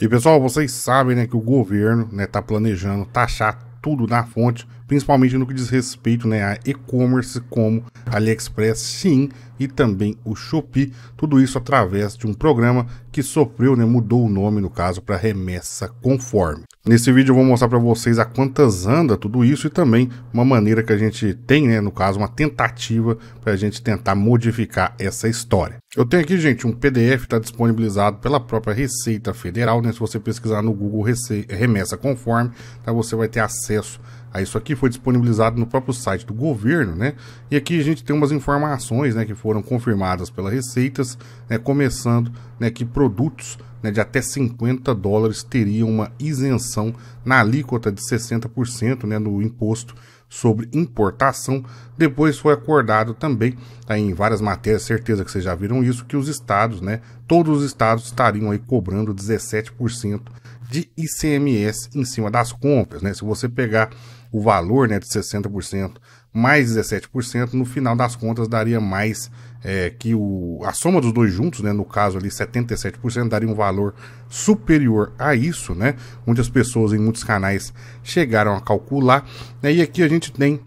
E pessoal, vocês sabem né, que o governo está né, tá planejando taxar tudo na fonte principalmente no que diz respeito né, a e-commerce como AliExpress, sim, e também o Shopee, tudo isso através de um programa que sofreu, né, mudou o nome no caso para remessa conforme. Nesse vídeo eu vou mostrar para vocês a quantas anda tudo isso e também uma maneira que a gente tem, né, no caso uma tentativa para a gente tentar modificar essa história. Eu tenho aqui, gente, um PDF está disponibilizado pela própria Receita Federal, né, se você pesquisar no Google Rece remessa conforme, tá, você vai ter acesso Aí ah, isso aqui foi disponibilizado no próprio site do governo, né? E aqui a gente tem umas informações, né, que foram confirmadas pelas receitas, né, começando, né, que produtos né, de até 50 dólares teriam uma isenção na alíquota de 60% né, no imposto sobre importação. Depois foi acordado também, tá, em várias matérias, certeza que vocês já viram isso, que os estados, né, todos os estados estariam aí cobrando 17% de ICMS em cima das compras. Né? Se você pegar o valor né, de 60% mais 17%, no final das contas daria mais é, que o, a soma dos dois juntos, né, no caso ali 77%, daria um valor superior a isso, né, onde as pessoas em muitos canais chegaram a calcular. Né, e aqui a gente tem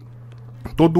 toda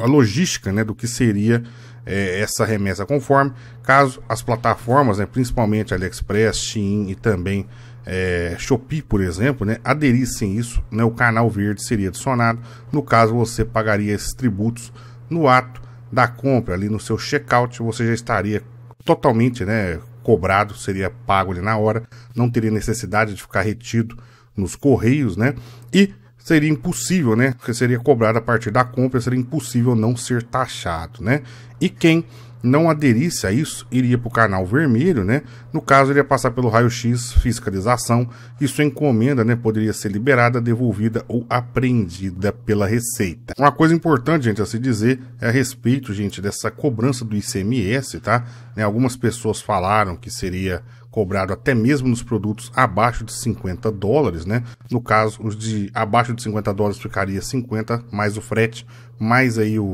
a logística né, do que seria é, essa remessa conforme, caso as plataformas, né, principalmente AliExpress, Shein e também é, Shopee, por exemplo, né, aderissem isso, né, o canal verde seria adicionado. No caso, você pagaria esses tributos no ato da compra, ali no seu checkout, você já estaria totalmente né, cobrado, seria pago ali na hora, não teria necessidade de ficar retido nos correios, né? E seria impossível, né? Porque seria cobrado a partir da compra, seria impossível não ser taxado, né? E quem não aderisse a isso, iria para o canal vermelho, né? No caso, ele ia passar pelo raio-x fiscalização e sua encomenda, né, poderia ser liberada, devolvida ou apreendida pela Receita. Uma coisa importante, gente, a se dizer é a respeito, gente, dessa cobrança do ICMS, tá? Né, algumas pessoas falaram que seria cobrado até mesmo nos produtos abaixo de 50 dólares, né? No caso, os de abaixo de 50 dólares ficaria 50 mais o frete, mais aí o,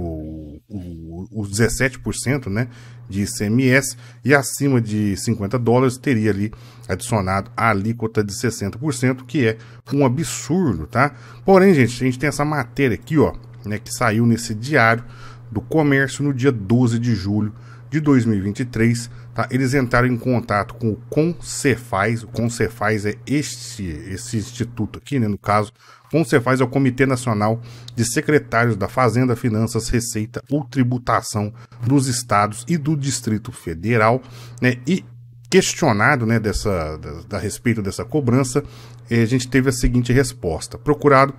o, os 17%, né? De ICMS e acima de 50 dólares teria ali adicionado a alíquota de 60%, que é um absurdo, tá? Porém, gente, a gente tem essa matéria aqui, ó, né? Que saiu nesse diário do comércio no dia 12 de julho de 2023 Tá? Eles entraram em contato com o Concefaz, o Concefaz é este, esse instituto aqui, né, no caso, Concefaz é o Comitê Nacional de Secretários da Fazenda, Finanças, Receita ou Tributação dos Estados e do Distrito Federal, né, e questionado né, dessa, da, da respeito dessa cobrança, eh, a gente teve a seguinte resposta. Procurado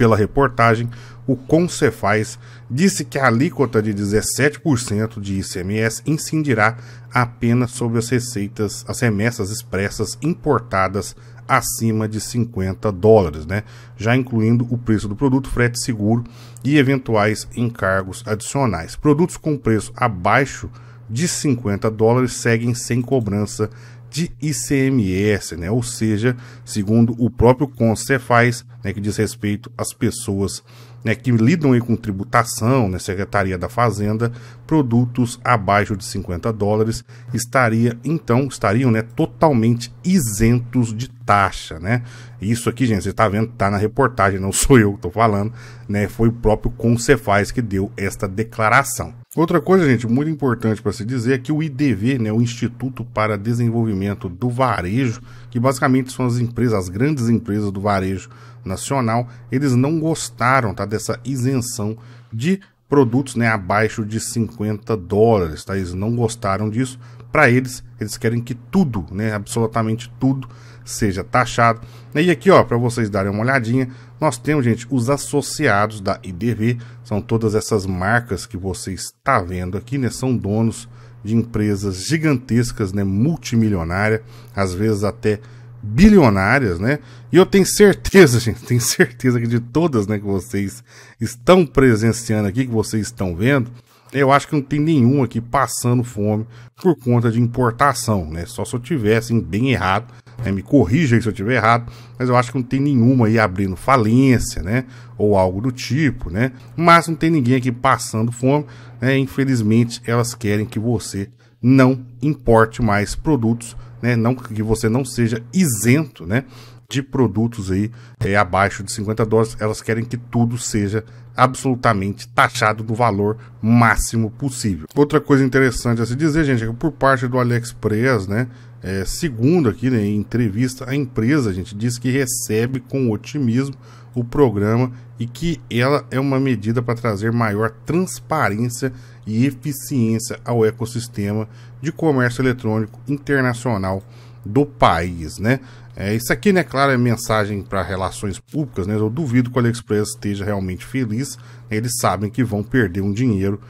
pela reportagem, o Concefaz disse que a alíquota de 17% de ICMS incidirá apenas sobre as receitas, as remessas expressas importadas acima de 50 dólares, né? já incluindo o preço do produto, frete seguro e eventuais encargos adicionais. Produtos com preço abaixo de 50 dólares seguem sem cobrança de ICMS, né? ou seja, segundo o próprio Concefaz, né, que diz respeito às pessoas né, que lidam com tributação, né, Secretaria da Fazenda, produtos abaixo de 50 dólares estaria então estariam né, totalmente isentos de taxa, né? Isso aqui, gente, você está vendo, Está na reportagem, não sou eu que estou falando, né? Foi o próprio Concefaz que deu esta declaração. Outra coisa, gente, muito importante para se dizer é que o IDV, né, o Instituto para Desenvolvimento do Varejo, que basicamente são as empresas, as grandes empresas do varejo nacional, eles não gostaram tá, dessa isenção de produtos né, abaixo de 50 dólares. Tá? Eles não gostaram disso. Para eles, eles querem que tudo, né, absolutamente tudo, seja taxado. E aqui, ó, para vocês darem uma olhadinha, nós temos, gente, os associados da IDV, são todas essas marcas que você está vendo aqui, né? São donos de empresas gigantescas, né, multimilionária, às vezes até bilionárias, né? E eu tenho certeza, gente, tenho certeza que de todas, né, que vocês estão presenciando aqui, que vocês estão vendo, eu acho que não tem nenhum aqui passando fome por conta de importação, né? Só se eu tivesse assim, bem errado, né? me corrija aí se eu tiver errado, mas eu acho que não tem nenhuma aí abrindo falência, né? Ou algo do tipo, né? Mas não tem ninguém aqui passando fome, né? Infelizmente, elas querem que você não importe mais produtos, né? Não que você não seja isento, né? de produtos aí é, abaixo de 50 dólares, elas querem que tudo seja absolutamente taxado do valor máximo possível. Outra coisa interessante a se dizer, gente, é que por parte do AliExpress, né, é, segundo aqui né, em entrevista, a empresa, a gente, diz que recebe com otimismo o programa e que ela é uma medida para trazer maior transparência e eficiência ao ecossistema de comércio eletrônico internacional do país, né? É, isso aqui, né, claro, é mensagem para relações públicas, né? Eu duvido que o AliExpress esteja realmente feliz. Né, eles sabem que vão perder um dinheiro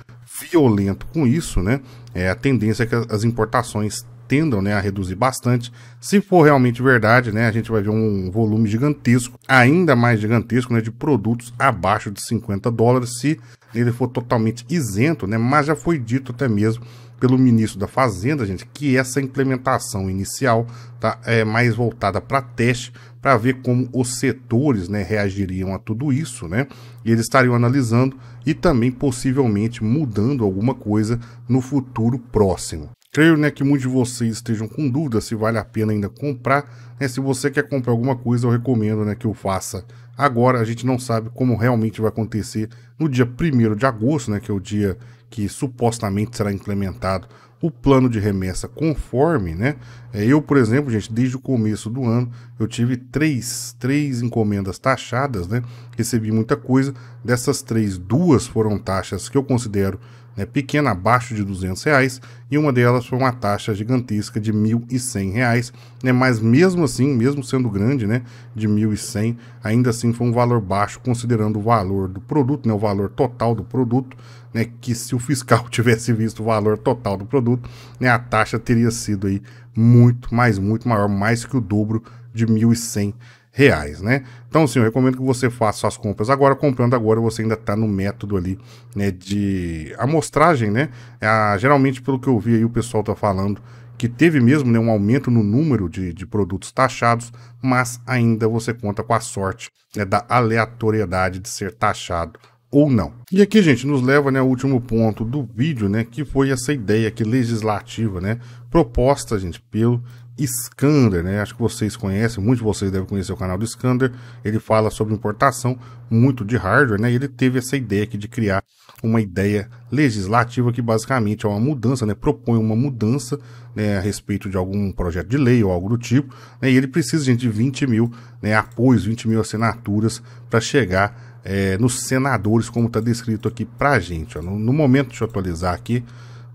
violento com isso, né? É, a tendência é que as importações tendam né, a reduzir bastante. Se for realmente verdade, né, a gente vai ver um volume gigantesco, ainda mais gigantesco, né, de produtos abaixo de 50 dólares, se ele for totalmente isento, né? Mas já foi dito até mesmo pelo ministro da Fazenda, gente, que essa implementação inicial tá, é mais voltada para teste, para ver como os setores né, reagiriam a tudo isso, né? E eles estariam analisando e também possivelmente mudando alguma coisa no futuro próximo. Creio né, que muitos de vocês estejam com dúvida se vale a pena ainda comprar. Né, se você quer comprar alguma coisa, eu recomendo né, que o faça agora. A gente não sabe como realmente vai acontecer no dia 1 de agosto, né, que é o dia que supostamente será implementado o plano de remessa conforme, né? É, eu, por exemplo, gente, desde o começo do ano, eu tive três, três encomendas taxadas, né? Recebi muita coisa. Dessas três, duas foram taxas que eu considero né, pequena, abaixo de 200 reais, e uma delas foi uma taxa gigantesca de 1.100 reais, né, mas mesmo assim, mesmo sendo grande, né, de 1.100, ainda assim foi um valor baixo, considerando o valor do produto, né, o valor total do produto, né, que se o fiscal tivesse visto o valor total do produto, né, a taxa teria sido aí muito, mais, muito maior, mais que o dobro de 1.100 reais, né? Então, sim, eu recomendo que você faça as compras agora. Comprando agora, você ainda está no método ali, né, de amostragem, né? A, ah, geralmente, pelo que eu vi aí, o pessoal está falando que teve mesmo né, um aumento no número de, de produtos taxados, mas ainda você conta com a sorte né, da aleatoriedade de ser taxado ou não. E aqui, gente, nos leva né, ao último ponto do vídeo, né, que foi essa ideia aqui legislativa, né, proposta, gente, pelo Scander, né? Acho que vocês conhecem, muitos de vocês devem conhecer o canal do Scander. Ele fala sobre importação muito de hardware, né? E ele teve essa ideia aqui de criar uma ideia legislativa que basicamente é uma mudança, né? Propõe uma mudança né, a respeito de algum projeto de lei ou algo do tipo, né? E ele precisa, gente, de 20 mil né, apoios, 20 mil assinaturas para chegar é, nos senadores, como está descrito aqui para a gente. Ó. No, no, momento, deixa eu atualizar aqui,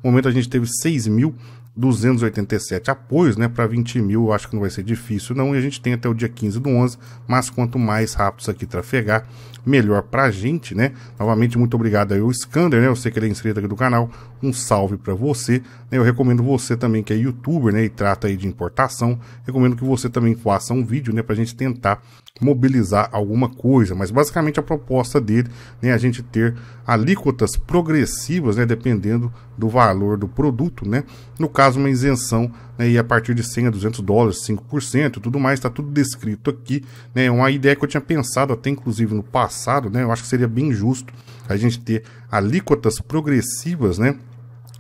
no momento a gente teve 6 mil 287 apoios, né? Para 20 mil, acho que não vai ser difícil, não. E a gente tem até o dia 15 do 11, mas quanto mais rápido isso aqui trafegar, melhor pra gente, né? Novamente, muito obrigado aí ao Scander, né? Eu sei que ele é inscrito aqui do canal. Um salve para você. Né? Eu recomendo você também, que é youtuber, né? E trata aí de importação. Recomendo que você também faça um vídeo, né? Pra gente tentar mobilizar alguma coisa, mas basicamente a proposta dele é né, a gente ter alíquotas progressivas, né, dependendo do valor do produto, né? No caso, uma isenção né, e a partir de 100 a 200 dólares, 5% e tudo mais, está tudo descrito aqui, né? É uma ideia que eu tinha pensado até inclusive no passado, né? Eu acho que seria bem justo a gente ter alíquotas progressivas, né?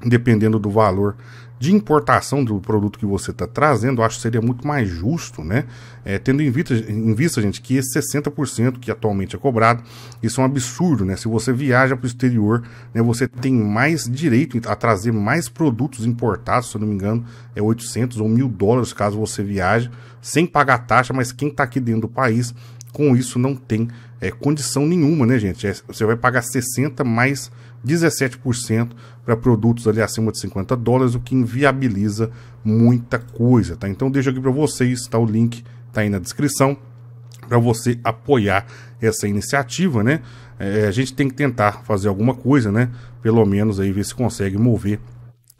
Dependendo do valor de importação do produto que você está trazendo, acho que seria muito mais justo, né? É, tendo em vista, em vista, gente, que esse 60% que atualmente é cobrado, isso é um absurdo, né? Se você viaja para o exterior, né, você tem mais direito a trazer mais produtos importados, se eu não me engano, é 800 ou 1.000 dólares caso você viaje, sem pagar taxa, mas quem está aqui dentro do país com isso não tem é, condição nenhuma, né, gente? É, você vai pagar 60 mais 17% para produtos ali acima de 50 dólares, o que inviabiliza muita coisa, tá? Então deixa aqui para vocês, tá? O link tá aí na descrição para você apoiar essa iniciativa, né? É, a gente tem que tentar fazer alguma coisa, né? Pelo menos aí ver se consegue mover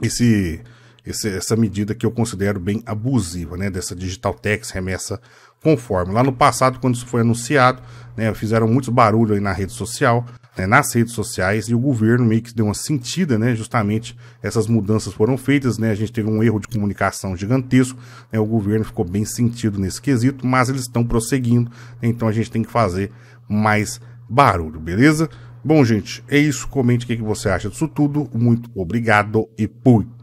esse esse, essa medida que eu considero bem abusiva, né, dessa digital tax, remessa conforme. Lá no passado, quando isso foi anunciado, né, fizeram muitos barulho aí na rede social, né, nas redes sociais, e o governo meio que deu uma sentida, né, justamente essas mudanças foram feitas, né, a gente teve um erro de comunicação gigantesco, né, o governo ficou bem sentido nesse quesito, mas eles estão prosseguindo, né, então a gente tem que fazer mais barulho, beleza? Bom, gente, é isso. Comente o que você acha disso tudo. Muito obrigado e fui!